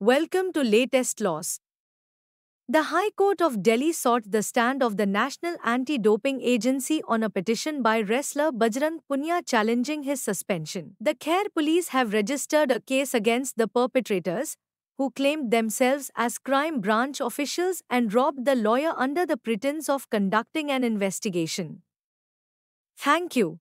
Welcome to Latest Laws. The High Court of Delhi sought the stand of the National Anti Doping Agency on a petition by wrestler Bajrang Punya challenging his suspension. The Khair police have registered a case against the perpetrators, who claimed themselves as crime branch officials and robbed the lawyer under the pretense of conducting an investigation. Thank you.